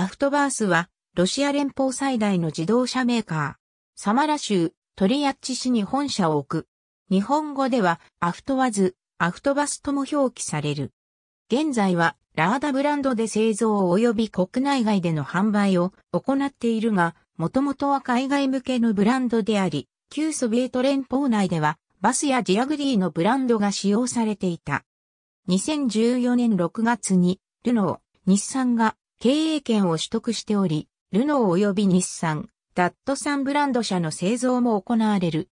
アフトバースは、ロシア連邦最大の自動車メーカー、サマラ州、トリアッチ市に本社を置く。日本語では、アフトワズ、アフトバスとも表記される。現在は、ラーダブランドで製造及び国内外での販売を行っているが、もともとは海外向けのブランドであり、旧ソビエト連邦内では、バスやジアグリーのブランドが使用されていた。2014年6月に、ルノー、日産が経営権を取得しており、ルノー及び日産、ダットサンブランド社の製造も行われる。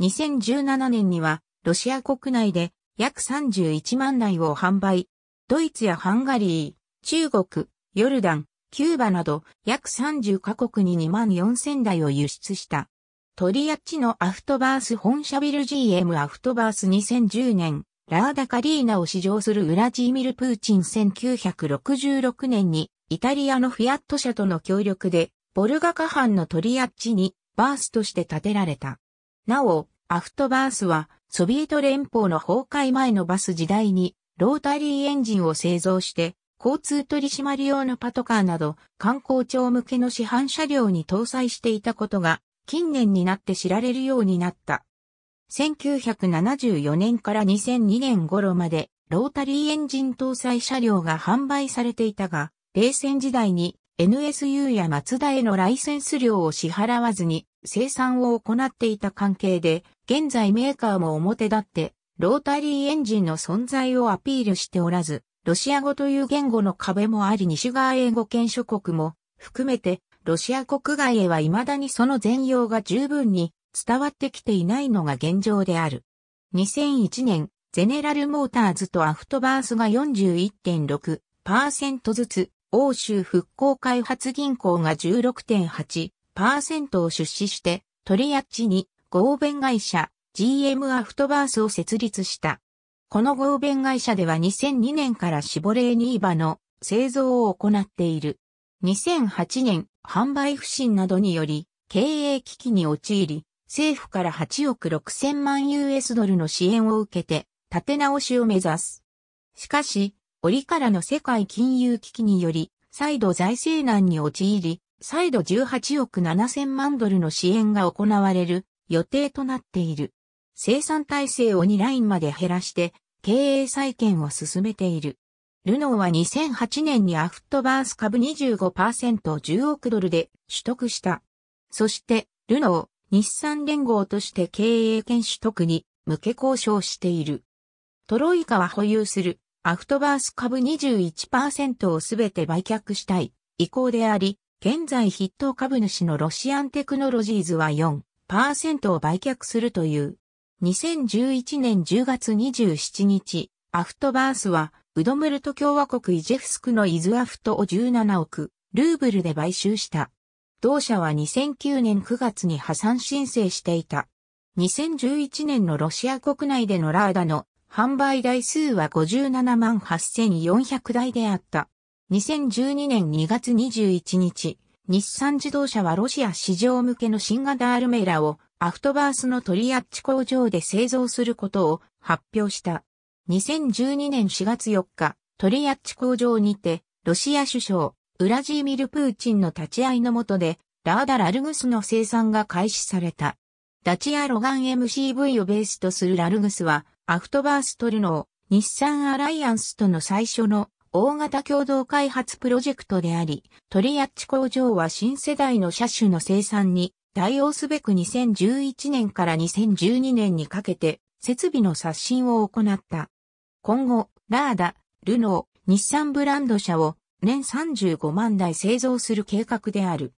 2017年には、ロシア国内で約31万台を販売。ドイツやハンガリー、中国、ヨルダン、キューバなど約30カ国に2万4000台を輸出した。トリアッチのアフトバース本社ビル GM アフトバース2010年、ラーダカリーナを試乗するウラジーミル・プーチン1966年にイタリアのフィアット社との協力で、ボルガカ藩のトリアッチにバースとして建てられた。なお、アフトバースは、ソビエト連邦の崩壊前のバス時代に、ロータリーエンジンを製造して、交通取締用のパトカーなど、観光庁向けの市販車両に搭載していたことが、近年になって知られるようになった。1974年から2002年頃まで、ロータリーエンジン搭載車両が販売されていたが、冷戦時代に NSU や松田へのライセンス料を支払わずに生産を行っていた関係で、現在メーカーも表立って、ロータリーエンジンの存在をアピールしておらず、ロシア語という言語の壁もあり西側英語圏諸国も含めて、ロシア国外へは未だにその全容が十分に伝わってきていないのが現状である。2001年、ゼネラルモーターズとアフトバースが41.6%ずつ、欧州復興開発銀行が16.8%を出資して、トリアッチに合弁会社 GM アフトバースを設立した。この合弁会社では2002年からシボレーニーバの製造を行っている。2008年、販売不振などにより、経営危機に陥り、政府から8億6千万 US ドルの支援を受けて、立て直しを目指す。しかし、折からの世界金融危機により、再度財政難に陥り、再度18億7000万ドルの支援が行われる予定となっている。生産体制を2ラインまで減らして、経営再建を進めている。ルノーは2008年にアフットバース株25%を10億ドルで取得した。そして、ルノー、日産連合として経営権取得に向け交渉している。トロイカは保有するアフトバース株21%をすべて売却したい意向であり、現在筆頭株主のロシアンテクノロジーズは4%を売却するという。2011年10月27日、アフトバースは、ウドムルト共和国イジェフスクのイズアフトを17億、ルーブルで買収した。同社は2009年9月に破産申請していた。2011年のロシア国内でのラーダの販売台数は57万8400台であった。2012年2月21日、日産自動車はロシア市場向けの新型アルメイラをアフトバースのトリアッチ工場で製造することを発表した。2012年4月4日、トリアッチ工場にて、ロシア首相、ウラジーミル・プーチンの立ち会いのもとで、ラーダ・ラルグスの生産が開始された。ダチア・ロガン MCV をベースとするラルグスは、アフトバーストルノー、日産アライアンスとの最初の大型共同開発プロジェクトであり、トリアッチ工場は新世代の車種の生産に対応すべく2011年から2012年にかけて設備の刷新を行った。今後、ラーダ、ルノー、日産ブランド車を年35万台製造する計画である。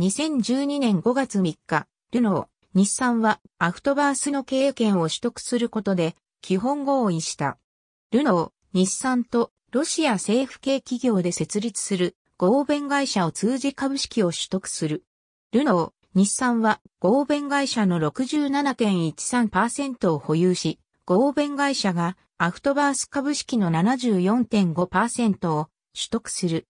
2012年5月3日、ルノー、日産はアフトバースの経営権を取得することで基本合意した。ルノー、日産とロシア政府系企業で設立する合弁会社を通じ株式を取得する。ルノー、日産は合弁会社の67.13%を保有し、合弁会社がアフトバース株式の74.5%を取得する。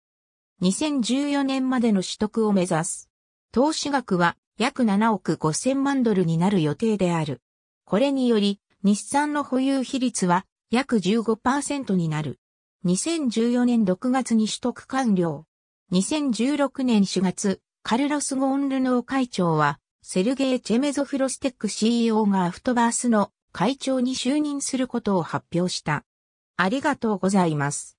2014年までの取得を目指す。投資額は約7億5000万ドルになる予定である。これにより、日産の保有比率は約15%になる。2014年6月に取得完了。2016年4月、カルロス・ゴーン・ルノー会長は、セルゲイ・チェメゾフロステック CEO がアフトバースの会長に就任することを発表した。ありがとうございます。